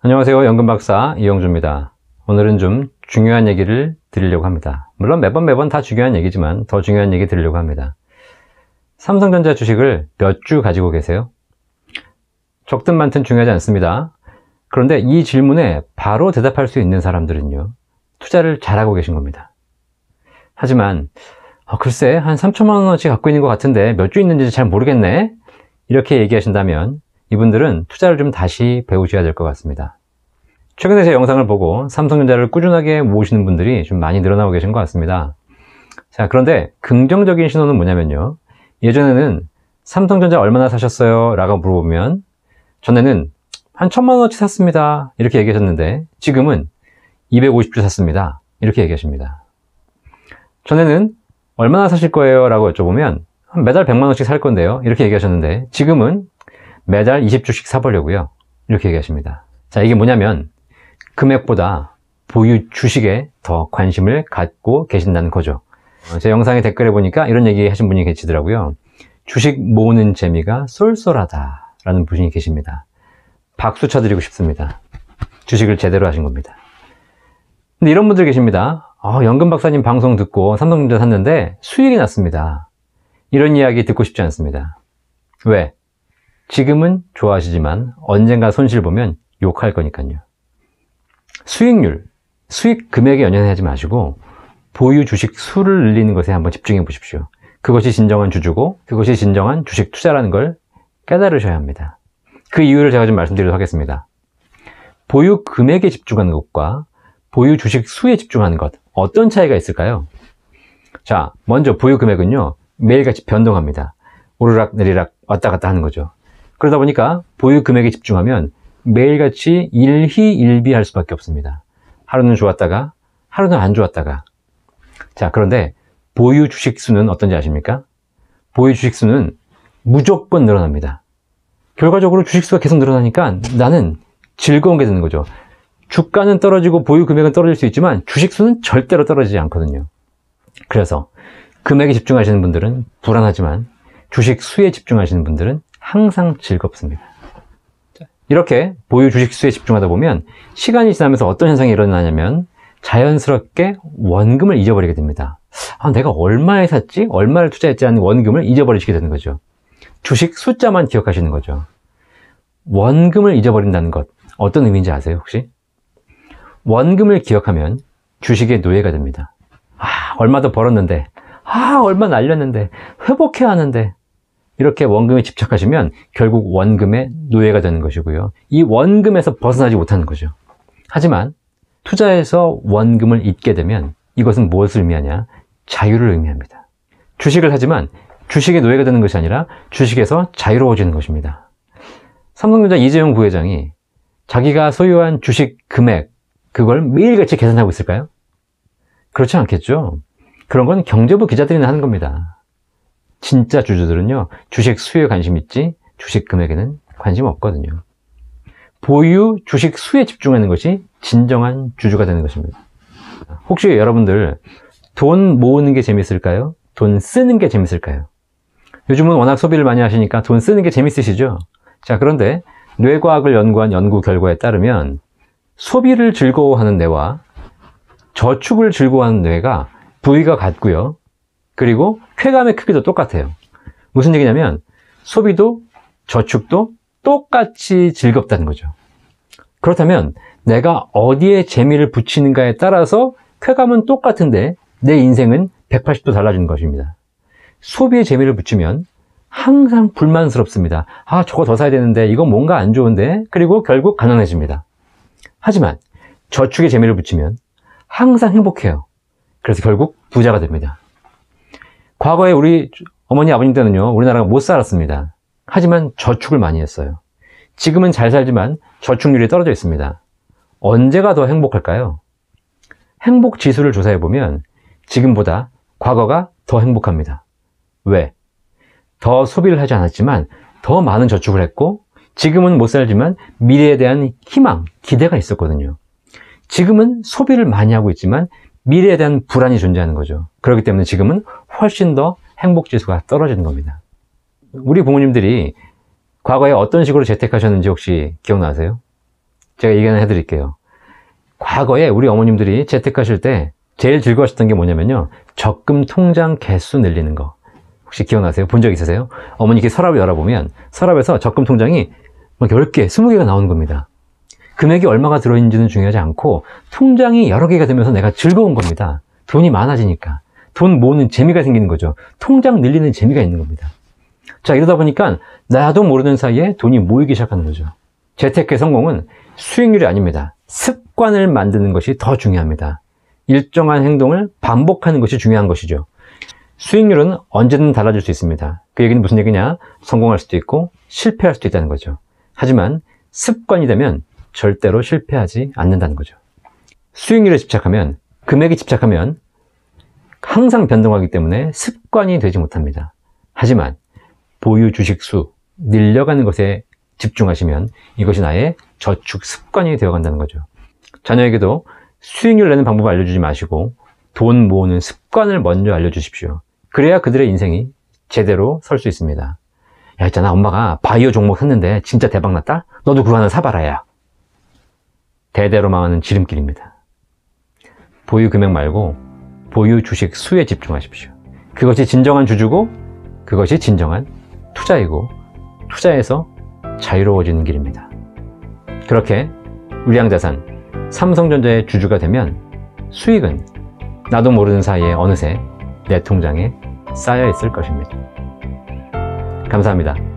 안녕하세요 연금박사 이영주입니다 오늘은 좀 중요한 얘기를 드리려고 합니다 물론 매번 매번 다 중요한 얘기지만 더 중요한 얘기 드리려고 합니다 삼성전자 주식을 몇 주 가지고 계세요? 적든 많든 중요하지 않습니다 그런데 이 질문에 바로 대답할 수 있는 사람들은요 투자를 잘하고 계신 겁니다 하지만 어, 글쎄 한 3천만 원어치 갖고 있는 것 같은데 몇 주 있는지 잘 모르겠네 이렇게 얘기하신다면 이분들은 투자를 좀 다시 배우셔야 될 것 같습니다. 최근에 제 영상을 보고 삼성전자를 꾸준하게 모으시는 분들이 좀 많이 늘어나고 계신 것 같습니다. 자, 그런데 긍정적인 신호는 뭐냐면요. 예전에는 삼성전자 얼마나 사셨어요? 라고 물어보면 전에는 한 천만 원어치 샀습니다. 이렇게 얘기하셨는데 지금은 250주 샀습니다. 이렇게 얘기하십니다. 전에는 얼마나 사실 거예요? 라고 여쭤보면 매달 100만 원씩 살 건데요. 이렇게 얘기하셨는데 지금은 매달 20주씩 사보려고요. 이렇게 얘기하십니다. 자, 이게 뭐냐면 금액보다 보유 주식에 더 관심을 갖고 계신다는 거죠. 어, 제 영상의 댓글에 보니까 이런 얘기 하신 분이 계시더라고요. 주식 모으는 재미가 쏠쏠하다라는 분이 계십니다. 박수 쳐드리고 싶습니다. 주식을 제대로 하신 겁니다. 근데 이런 분들 계십니다. 아, 연금 박사님 방송 듣고 삼성전자 샀는데 수익이 났습니다. 이런 이야기 듣고 싶지 않습니다. 왜? 지금은 좋아하시지만 언젠가 손실 보면 욕할 거니까요. 수익률, 수익 금액에 연연하지 마시고 보유 주식 수를 늘리는 것에 한번 집중해 보십시오. 그것이 진정한 주주고 그것이 진정한 주식 투자라는 걸 깨달으셔야 합니다. 그 이유를 제가 좀 말씀드리도록 하겠습니다. 보유 금액에 집중하는 것과 보유 주식 수에 집중하는 것 어떤 차이가 있을까요? 자, 먼저 보유 금액은요 매일같이 변동합니다. 오르락 내리락 왔다 갔다 하는 거죠. 그러다 보니까 보유 금액에 집중하면 매일같이 일희일비할 수밖에 없습니다. 하루는 좋았다가 하루는 안 좋았다가 자 그런데 보유 주식 수는 어떤지 아십니까? 보유 주식 수는 무조건 늘어납니다. 결과적으로 주식수가 계속 늘어나니까 나는 즐거운 게 되는 거죠. 주가는 떨어지고 보유 금액은 떨어질 수 있지만 주식수는 절대로 떨어지지 않거든요. 그래서 금액에 집중하시는 분들은 불안하지만 주식수에 집중하시는 분들은 항상 즐겁습니다. 이렇게 보유 주식 수에 집중하다 보면 시간이 지나면서 어떤 현상이 일어나냐면 자연스럽게 원금을 잊어버리게 됩니다. 아, 내가 얼마에 샀지? 얼마를 투자했지? 하는 원금을 잊어버리시게 되는 거죠. 주식 숫자만 기억하시는 거죠. 원금을 잊어버린다는 것, 어떤 의미인지 아세요, 혹시? 원금을 기억하면 주식의 노예가 됩니다. 아, 얼마 더 벌었는데. 아, 얼마 날렸는데. 회복해야 하는데. 이렇게 원금에 집착하시면 결국 원금의 노예가 되는 것이고요. 이 원금에서 벗어나지 못하는 거죠. 하지만 투자에서 원금을 잊게 되면 이것은 무엇을 의미하냐? 자유를 의미합니다. 주식을 하지만 주식의 노예가 되는 것이 아니라 주식에서 자유로워지는 것입니다. 삼성전자 이재용 부회장이 자기가 소유한 주식 금액, 그걸 매일같이 계산하고 있을까요? 그렇지 않겠죠. 그런 건 경제부 기자들이나 하는 겁니다. 진짜 주주들은요 주식 수요에 관심 있지 주식 금액에는 관심 없거든요 보유 주식 수에 집중하는 것이 진정한 주주가 되는 것입니다 혹시 여러분들 돈 모으는 게 재밌을까요? 돈 쓰는 게 재밌을까요? 요즘은 워낙 소비를 많이 하시니까 돈 쓰는 게 재밌으시죠? 자 그런데 뇌과학을 연구한 연구 결과에 따르면 소비를 즐거워하는 뇌와 저축을 즐거워하는 뇌가 부위가 같고요 그리고 쾌감의 크기도 똑같아요. 무슨 얘기냐면 소비도 저축도 똑같이 즐겁다는 거죠. 그렇다면 내가 어디에 재미를 붙이는가에 따라서 쾌감은 똑같은데 내 인생은 180도 달라지는 것입니다. 소비에 재미를 붙이면 항상 불만스럽습니다. 아, 저거 더 사야 되는데, 이거 뭔가 안 좋은데, 그리고 결국 가난해집니다. 하지만 저축에 재미를 붙이면 항상 행복해요. 그래서 결국 부자가 됩니다. 과거에 우리 어머니 아버님 때는요 우리나라가 못 살았습니다 하지만 저축을 많이 했어요 지금은 잘 살지만 저축률이 떨어져 있습니다 언제가 더 행복할까요? 행복 지수를 조사해보면 지금보다 과거가 더 행복합니다 왜? 더 소비를 하지 않았지만 더 많은 저축을 했고 지금은 못 살지만 미래에 대한 희망, 기대가 있었거든요 지금은 소비를 많이 하고 있지만 미래에 대한 불안이 존재하는 거죠. 그렇기 때문에 지금은 훨씬 더 행복지수가 떨어지는 겁니다. 우리 부모님들이 과거에 어떤 식으로 재택하셨는지 혹시 기억나세요? 제가 얘기는 해드릴게요. 과거에 우리 어머님들이 재택하실 때 제일 즐거웠던 게 뭐냐면요. 적금 통장 개수 늘리는 거. 혹시 기억나세요? 본 적 있으세요? 어머니께 서랍을 열어보면 서랍에서 적금 통장이 막 10개, 20개가 나오는 겁니다. 금액이 얼마가 들어있는지는 중요하지 않고 통장이 여러 개가 되면서 내가 즐거운 겁니다. 돈이 많아지니까. 돈 모으는 재미가 생기는 거죠. 통장 늘리는 재미가 있는 겁니다. 자, 이러다 보니까 나도 모르는 사이에 돈이 모이기 시작하는 거죠. 재테크의 성공은 수익률이 아닙니다. 습관을 만드는 것이 더 중요합니다. 일정한 행동을 반복하는 것이 중요한 것이죠. 수익률은 언제든 달라질 수 있습니다. 그 얘기는 무슨 얘기냐? 성공할 수도 있고 실패할 수도 있다는 거죠. 하지만 습관이 되면 절대로 실패하지 않는다는 거죠. 수익률에 집착하면, 금액에 집착하면 항상 변동하기 때문에 습관이 되지 못합니다. 하지만 보유 주식 수, 늘려가는 것에 집중하시면 이것이 나의 저축 습관이 되어간다는 거죠. 자녀에게도 수익률 내는 방법 을 알려주지 마시고 돈 모으는 습관을 먼저 알려주십시오. 그래야 그들의 인생이 제대로 설 수 있습니다. 야 있잖아 엄마가 바이오 종목 샀는데 진짜 대박났다? 너도 그거 하나 사봐라 야. 대대로 망하는 지름길입니다. 보유 금액 말고 보유 주식 수에 집중하십시오. 그것이 진정한 주주고 그것이 진정한 투자이고 투자에서 자유로워지는 길입니다. 그렇게 우량자산 삼성전자의 주주가 되면 수익은 나도 모르는 사이에 어느새 내 통장에 쌓여 있을 것입니다. 감사합니다.